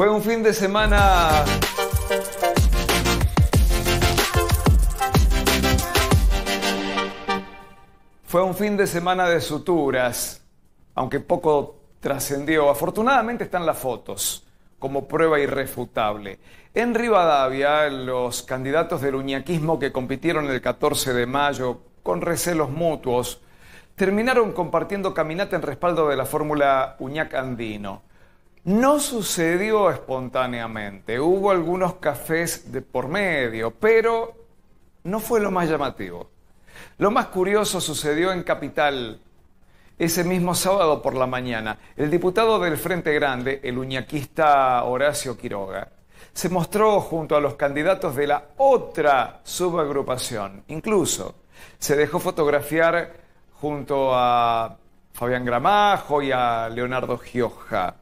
Fue un fin de semana Fue un fin de semana de suturas, aunque poco trascendió. Afortunadamente están las fotos como prueba irrefutable. En Rivadavia, los candidatos del uñaquismo que compitieron el 14 de mayo con recelos mutuos terminaron compartiendo caminata en respaldo de la fórmula Uñac Andino. No sucedió espontáneamente, hubo algunos cafés de por medio, pero no fue lo más llamativo. Lo más curioso sucedió en Capital ese mismo sábado por la mañana. El diputado del Frente Grande, el uñaquista Horacio Quiroga, se mostró junto a los candidatos de la otra subagrupación. Incluso se dejó fotografiar junto a Fabián Gramajo y a Leonardo Gioja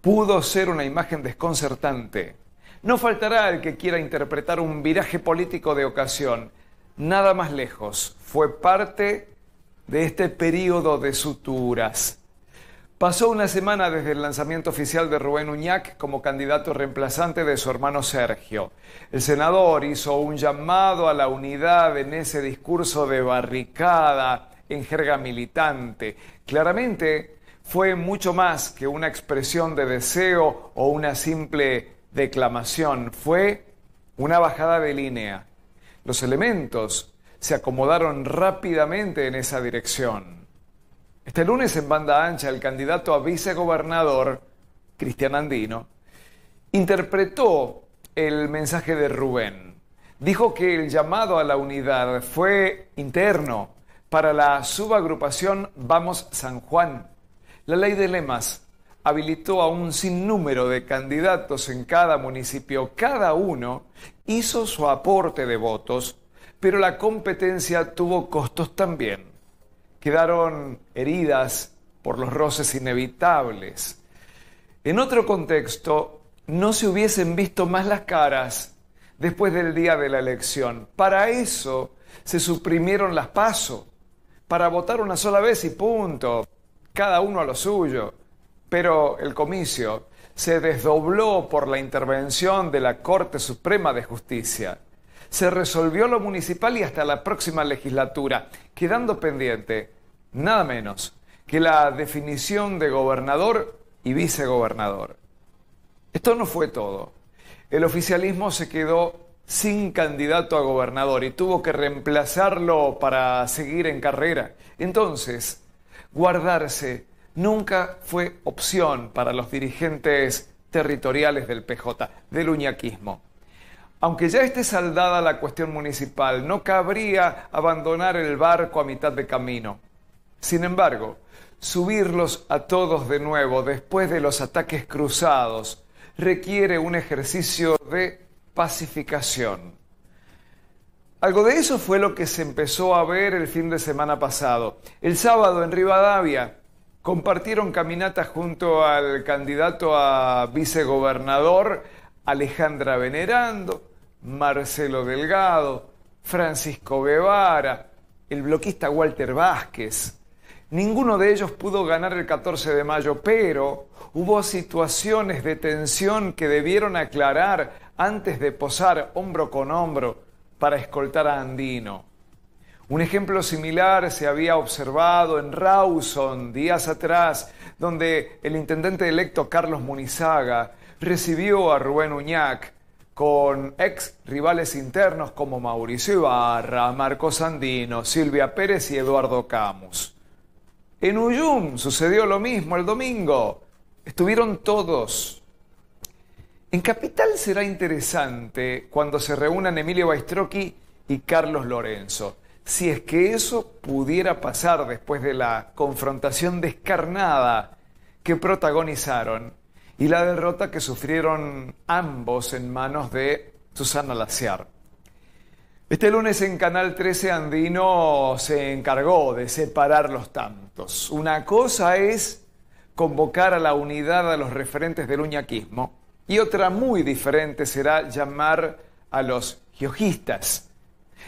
pudo ser una imagen desconcertante. No faltará el que quiera interpretar un viraje político de ocasión. Nada más lejos, fue parte de este periodo de suturas. Pasó una semana desde el lanzamiento oficial de Rubén Uñac como candidato reemplazante de su hermano Sergio. El senador hizo un llamado a la unidad en ese discurso de barricada, en jerga militante. Claramente fue mucho más que una expresión de deseo o una simple declamación, fue una bajada de línea. Los elementos se acomodaron rápidamente en esa dirección. Este lunes en banda ancha, el candidato a vicegobernador, Cristian Andino, interpretó el mensaje de Rubén. Dijo que el llamado a la unidad fue interno para la subagrupación Vamos San Juan la ley de lemas habilitó a un sinnúmero de candidatos en cada municipio. Cada uno hizo su aporte de votos, pero la competencia tuvo costos también. Quedaron heridas por los roces inevitables. En otro contexto, no se hubiesen visto más las caras después del día de la elección. Para eso se suprimieron las pasos, para votar una sola vez y punto cada uno a lo suyo. Pero el comicio se desdobló por la intervención de la Corte Suprema de Justicia. Se resolvió lo municipal y hasta la próxima legislatura, quedando pendiente nada menos que la definición de gobernador y vicegobernador. Esto no fue todo. El oficialismo se quedó sin candidato a gobernador y tuvo que reemplazarlo para seguir en carrera. Entonces, Guardarse nunca fue opción para los dirigentes territoriales del PJ, del uñaquismo. Aunque ya esté saldada la cuestión municipal, no cabría abandonar el barco a mitad de camino. Sin embargo, subirlos a todos de nuevo después de los ataques cruzados requiere un ejercicio de pacificación. Algo de eso fue lo que se empezó a ver el fin de semana pasado. El sábado en Rivadavia compartieron caminatas junto al candidato a vicegobernador Alejandra Venerando, Marcelo Delgado, Francisco Guevara, el bloquista Walter Vázquez. Ninguno de ellos pudo ganar el 14 de mayo, pero hubo situaciones de tensión que debieron aclarar antes de posar hombro con hombro para escoltar a Andino. Un ejemplo similar se había observado en Rawson días atrás, donde el intendente electo Carlos Munizaga recibió a Rubén Uñac con ex rivales internos como Mauricio Ibarra, Marcos Sandino, Silvia Pérez y Eduardo Camus. En Uyum sucedió lo mismo el domingo. Estuvieron todos. En Capital será interesante cuando se reúnan Emilio Baistrocchi y Carlos Lorenzo. Si es que eso pudiera pasar después de la confrontación descarnada que protagonizaron y la derrota que sufrieron ambos en manos de Susana Laciar. Este lunes en Canal 13 Andino se encargó de separar los tantos. Una cosa es convocar a la unidad a los referentes del uñaquismo y otra muy diferente será llamar a los geogistas.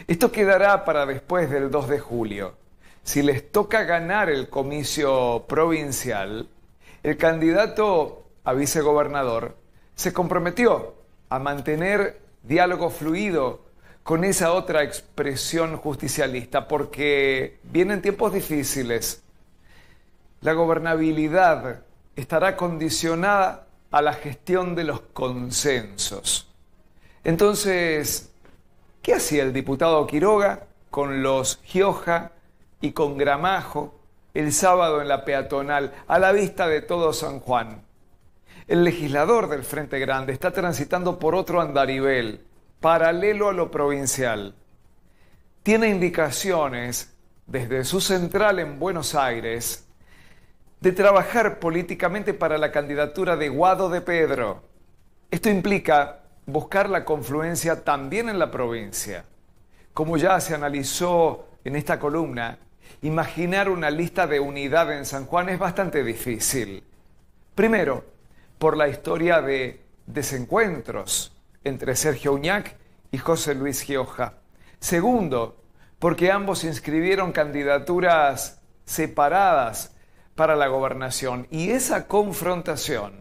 Esto quedará para después del 2 de julio. Si les toca ganar el comicio provincial, el candidato a vicegobernador se comprometió a mantener diálogo fluido con esa otra expresión justicialista, porque vienen tiempos difíciles. La gobernabilidad estará condicionada a la gestión de los consensos. Entonces, ¿qué hacía el diputado Quiroga con los Gioja y con Gramajo el sábado en la peatonal, a la vista de todo San Juan? El legislador del Frente Grande está transitando por otro andarivel, paralelo a lo provincial. Tiene indicaciones desde su central en Buenos Aires de trabajar políticamente para la candidatura de Guado de Pedro. Esto implica buscar la confluencia también en la provincia. Como ya se analizó en esta columna, imaginar una lista de unidad en San Juan es bastante difícil. Primero, por la historia de desencuentros entre Sergio Uñac y José Luis Gioja. Segundo, porque ambos inscribieron candidaturas separadas para la gobernación. Y esa confrontación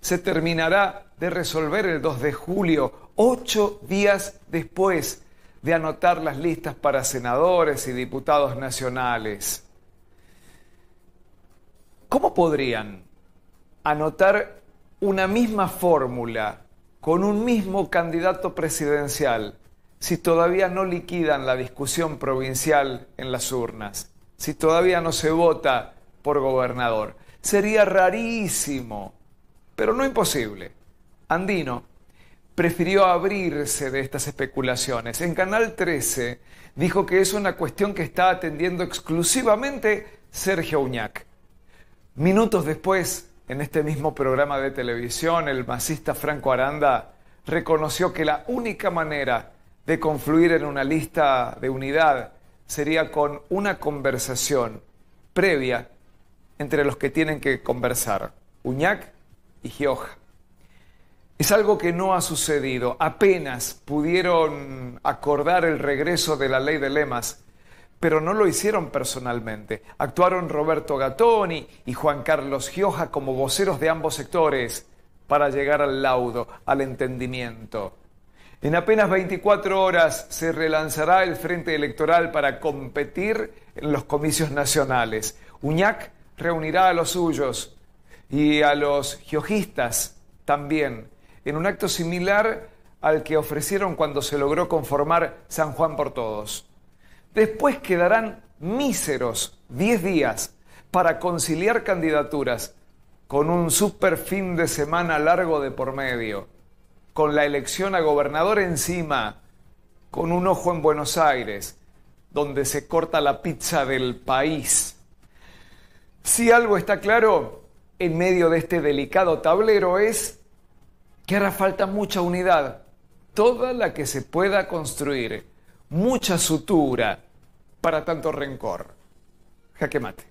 se terminará de resolver el 2 de julio, ocho días después de anotar las listas para senadores y diputados nacionales. ¿Cómo podrían anotar una misma fórmula con un mismo candidato presidencial si todavía no liquidan la discusión provincial en las urnas, si todavía no se vota por gobernador. Sería rarísimo, pero no imposible. Andino prefirió abrirse de estas especulaciones. En Canal 13 dijo que es una cuestión que está atendiendo exclusivamente Sergio Uñac. Minutos después, en este mismo programa de televisión, el masista Franco Aranda reconoció que la única manera de confluir en una lista de unidad sería con una conversación previa entre los que tienen que conversar, Uñac y Gioja. Es algo que no ha sucedido. Apenas pudieron acordar el regreso de la ley de lemas, pero no lo hicieron personalmente. Actuaron Roberto Gattoni y Juan Carlos Gioja como voceros de ambos sectores para llegar al laudo, al entendimiento. En apenas 24 horas se relanzará el Frente Electoral para competir en los comicios nacionales. Uñac reunirá a los suyos y a los geojistas también, en un acto similar al que ofrecieron cuando se logró conformar San Juan por todos. Después quedarán míseros diez días para conciliar candidaturas con un super fin de semana largo de por medio, con la elección a gobernador encima, con un ojo en Buenos Aires, donde se corta la pizza del país. Si algo está claro en medio de este delicado tablero es que hará falta mucha unidad, toda la que se pueda construir, mucha sutura para tanto rencor. Jaque mate.